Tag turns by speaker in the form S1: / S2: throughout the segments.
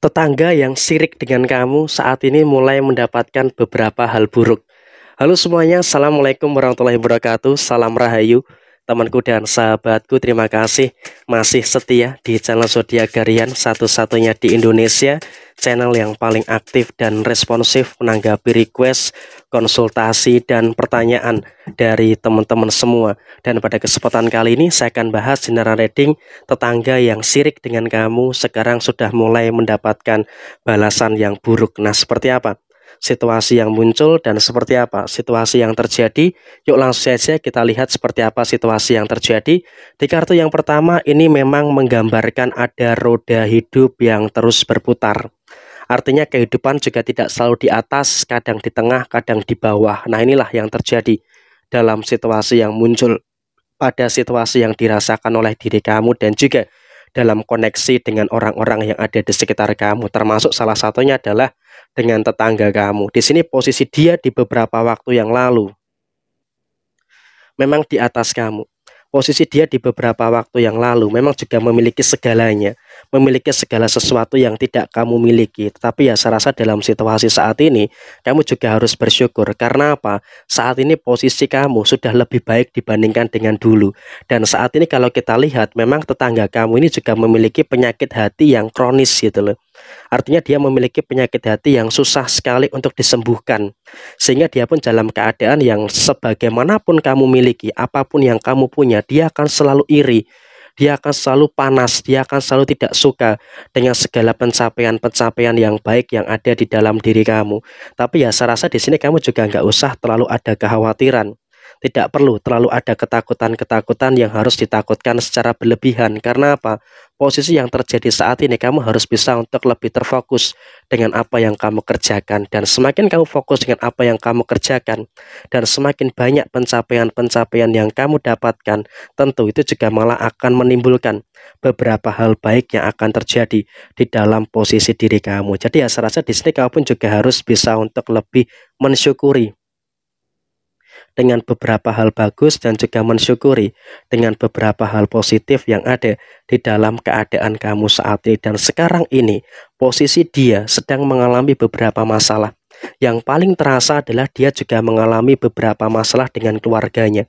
S1: Tetangga yang sirik dengan kamu saat ini mulai mendapatkan beberapa hal buruk. Halo semuanya, Assalamualaikum warahmatullahi wabarakatuh, salam rahayu temanku dan sahabatku terima kasih masih setia di channel zodiak Garian satu-satunya di Indonesia channel yang paling aktif dan responsif menanggapi request konsultasi dan pertanyaan dari teman-teman semua dan pada kesempatan kali ini saya akan bahas general reading tetangga yang sirik dengan kamu sekarang sudah mulai mendapatkan balasan yang buruk nah seperti apa situasi yang muncul dan seperti apa situasi yang terjadi. Yuk langsung saja kita lihat seperti apa situasi yang terjadi. Di kartu yang pertama ini memang menggambarkan ada roda hidup yang terus berputar. Artinya kehidupan juga tidak selalu di atas, kadang di tengah, kadang di bawah. Nah inilah yang terjadi dalam situasi yang muncul pada situasi yang dirasakan oleh diri kamu dan juga dalam koneksi dengan orang-orang yang ada di sekitar kamu, termasuk salah satunya adalah dengan tetangga kamu. Di sini posisi dia di beberapa waktu yang lalu memang di atas kamu posisi dia di beberapa waktu yang lalu memang juga memiliki segalanya, memiliki segala sesuatu yang tidak kamu miliki. Tetapi ya saya rasa dalam situasi saat ini kamu juga harus bersyukur karena apa? Saat ini posisi kamu sudah lebih baik dibandingkan dengan dulu. Dan saat ini kalau kita lihat memang tetangga kamu ini juga memiliki penyakit hati yang kronis gitu loh. Artinya dia memiliki penyakit hati yang susah sekali untuk disembuhkan. Sehingga dia pun dalam keadaan yang sebagaimanapun kamu miliki, apapun yang kamu punya, dia, akan selalu iri, dia akan selalu panas, dia akan selalu tidak suka dengan segala pencapaian-pencapaian yang baik yang ada di dalam diri kamu. Tapi ya saya rasa di sini kamu juga nggak usah terlalu ada kekhawatiran. Tidak perlu terlalu ada ketakutan-ketakutan yang harus ditakutkan secara berlebihan. Karena apa? Posisi yang terjadi saat ini kamu harus bisa untuk lebih terfokus dengan apa yang kamu kerjakan. Dan semakin kamu fokus dengan apa yang kamu kerjakan dan semakin banyak pencapaian-pencapaian yang kamu dapatkan, tentu itu juga malah akan menimbulkan beberapa hal baik yang akan terjadi di dalam posisi diri kamu. Jadi ya saya rasa di sini kamu pun juga harus bisa untuk lebih mensyukuri dengan beberapa hal bagus dan juga mensyukuri dengan beberapa hal positif yang ada di dalam keadaan kamu saat ini dan sekarang ini posisi dia sedang mengalami beberapa masalah yang paling terasa adalah dia juga mengalami beberapa masalah dengan keluarganya.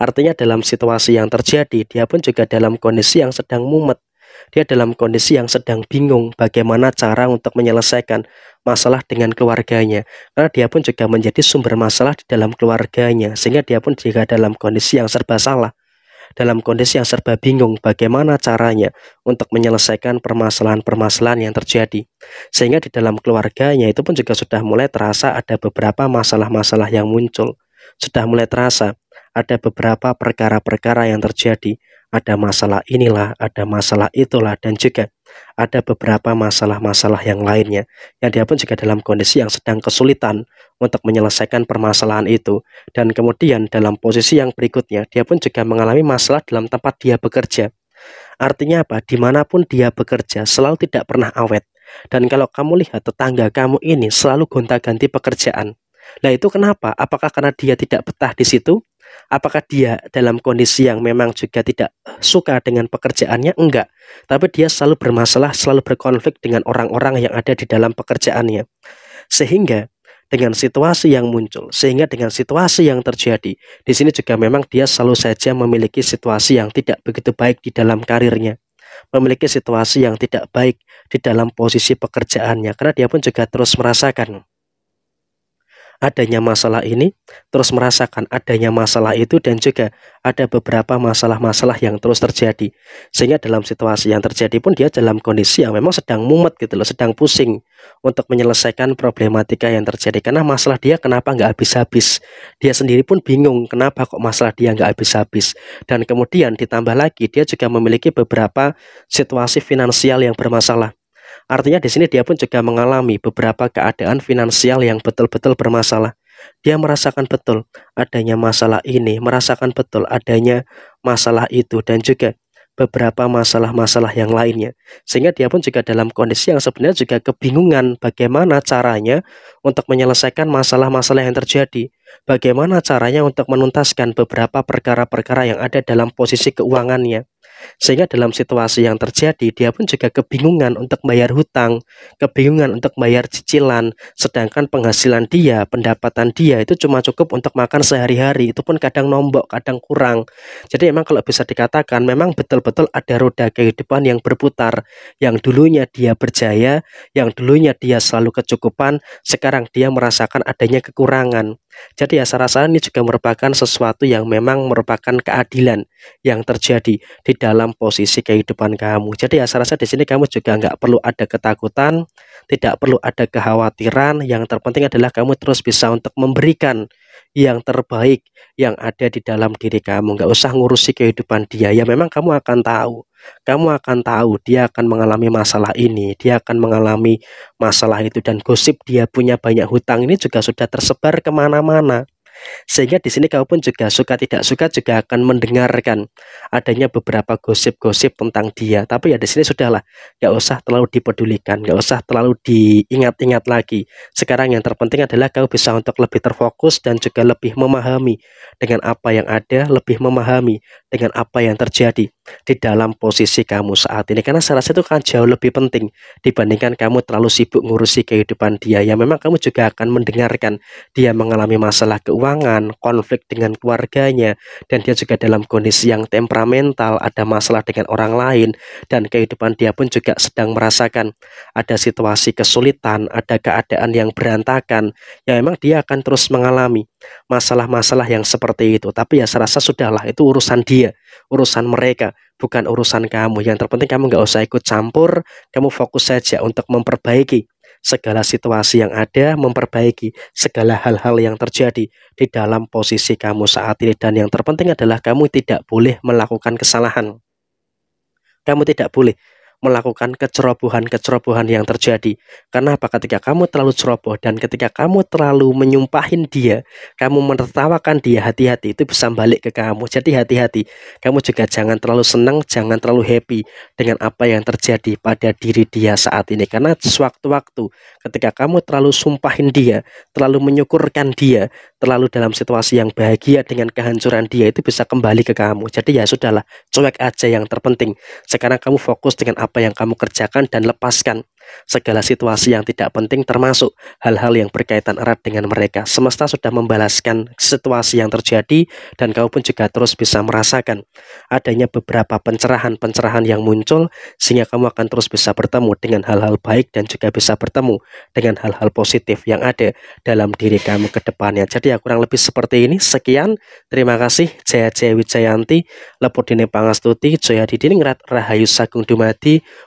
S1: Artinya dalam situasi yang terjadi, dia pun juga dalam kondisi yang sedang mumet. Dia dalam kondisi yang sedang bingung bagaimana cara untuk menyelesaikan masalah dengan keluarganya. Karena dia pun juga menjadi sumber masalah di dalam keluarganya. Sehingga dia pun juga dalam kondisi yang serba salah. Dalam kondisi yang serba bingung bagaimana caranya untuk menyelesaikan permasalahan-permasalahan yang terjadi. Sehingga di dalam keluarganya itu pun juga sudah mulai terasa ada beberapa masalah-masalah yang muncul. Sudah mulai terasa ada beberapa perkara-perkara yang terjadi, ada masalah inilah, ada masalah itulah, dan juga ada beberapa masalah-masalah yang lainnya yang dia pun juga dalam kondisi yang sedang kesulitan untuk menyelesaikan permasalahan itu dan kemudian dalam posisi yang berikutnya dia pun juga mengalami masalah dalam tempat dia bekerja artinya apa dimanapun dia bekerja selalu tidak pernah awet dan kalau kamu lihat tetangga kamu ini selalu gonta-ganti pekerjaan Nah itu kenapa? Apakah karena dia tidak betah di situ? Apakah dia dalam kondisi yang memang juga tidak suka dengan pekerjaannya? Enggak. Tapi dia selalu bermasalah, selalu berkonflik dengan orang-orang yang ada di dalam pekerjaannya. Sehingga dengan situasi yang muncul, sehingga dengan situasi yang terjadi, di sini juga memang dia selalu saja memiliki situasi yang tidak begitu baik di dalam karirnya memiliki situasi yang tidak baik di dalam posisi pekerjaannya karena dia pun juga terus merasakan adanya masalah ini, terus merasakan adanya masalah itu dan juga ada beberapa masalah-masalah yang terus terjadi. Sehingga dalam situasi yang terjadi pun dia dalam kondisi yang memang sedang mumet gitu loh, sedang pusing untuk menyelesaikan problematika yang terjadi. Karena masalah dia kenapa nggak habis-habis. Dia sendiri pun bingung kenapa kok masalah dia nggak habis-habis. Dan kemudian ditambah lagi dia juga memiliki beberapa situasi finansial yang bermasalah Artinya di sini dia pun juga mengalami beberapa keadaan finansial yang betul-betul bermasalah. Dia merasakan betul adanya masalah ini, merasakan betul adanya masalah itu dan juga beberapa masalah-masalah yang lainnya. Sehingga dia pun juga dalam kondisi yang sebenarnya juga kebingungan bagaimana caranya untuk menyelesaikan masalah-masalah yang terjadi. Bagaimana caranya untuk menuntaskan beberapa perkara-perkara yang ada dalam posisi keuangannya sehingga dalam situasi yang terjadi, dia pun juga kebingungan untuk bayar hutang, kebingungan untuk bayar cicilan, sedangkan penghasilan dia, pendapatan dia itu cuma cukup untuk makan sehari-hari, itu pun kadang nombok, kadang kurang. Jadi memang kalau bisa dikatakan, memang betul-betul ada roda kehidupan yang berputar, yang dulunya dia berjaya, yang dulunya dia selalu kecukupan, sekarang dia merasakan adanya kekurangan. Jadi ya rasa ini juga merupakan sesuatu yang memang merupakan keadilan yang terjadi di dalam posisi kehidupan kamu. Jadi ya rasa di sini kamu juga nggak perlu ada ketakutan, tidak perlu ada kekhawatiran. Yang terpenting adalah kamu terus bisa untuk memberikan yang terbaik yang ada di dalam diri kamu. Nggak usah ngurusi kehidupan dia. Ya memang kamu akan tahu. Kamu akan tahu dia akan mengalami masalah ini. Dia akan mengalami masalah itu. Dan gosip dia punya banyak hutang ini juga sudah tersebar kemana-mana. Sehingga di sini kamu pun juga suka tidak suka juga akan mendengarkan adanya beberapa gosip-gosip tentang dia. Tapi ya di sini sudahlah, nggak usah terlalu dipedulikan, nggak usah terlalu diingat-ingat lagi. Sekarang yang terpenting adalah kamu bisa untuk lebih terfokus dan juga lebih memahami dengan apa yang ada, lebih memahami dengan apa yang terjadi di dalam posisi kamu saat ini. Karena salah satu kan jauh lebih penting dibandingkan kamu terlalu sibuk ngurusi kehidupan dia. Ya memang kamu juga akan mendengarkan dia mengalami masalah keuangan keuangan, konflik dengan keluarganya, dan dia juga dalam kondisi yang temperamental, ada masalah dengan orang lain, dan kehidupan dia pun juga sedang merasakan ada situasi kesulitan, ada keadaan yang berantakan, ya memang dia akan terus mengalami masalah-masalah yang seperti itu. Tapi ya saya rasa sudahlah, itu urusan dia, urusan mereka, bukan urusan kamu. Yang terpenting kamu nggak usah ikut campur, kamu fokus saja untuk memperbaiki segala situasi yang ada, memperbaiki segala hal-hal yang terjadi di dalam posisi kamu saat ini dan yang terpenting adalah kamu tidak boleh melakukan kesalahan. Kamu tidak boleh melakukan kecerobohan-kecerobohan yang terjadi. Karena apa? Ketika kamu terlalu ceroboh dan ketika kamu terlalu menyumpahin dia, kamu menertawakan dia hati-hati itu bisa balik ke kamu. Jadi hati-hati. Kamu juga jangan terlalu senang, jangan terlalu happy dengan apa yang terjadi pada diri dia saat ini. Karena sewaktu-waktu ketika kamu terlalu sumpahin dia, terlalu menyukurkan dia, terlalu dalam situasi yang bahagia dengan kehancuran dia itu bisa kembali ke kamu. Jadi ya sudahlah, cuek aja yang terpenting. Sekarang kamu fokus dengan apa yang kamu kerjakan dan lepaskan Segala situasi yang tidak penting termasuk hal-hal yang berkaitan erat dengan mereka. Semesta sudah membalaskan situasi yang terjadi dan kau pun juga terus bisa merasakan adanya beberapa pencerahan-pencerahan yang muncul sehingga kamu akan terus bisa bertemu dengan hal-hal baik dan juga bisa bertemu dengan hal-hal positif yang ada dalam diri kamu ke depannya. Jadi ya kurang lebih seperti ini. Sekian, terima kasih. Jaya Jaya Wijayanti, Lepur Dini Pangastuti, Joya Didiningrat, Rahayu Sagung Dumadi,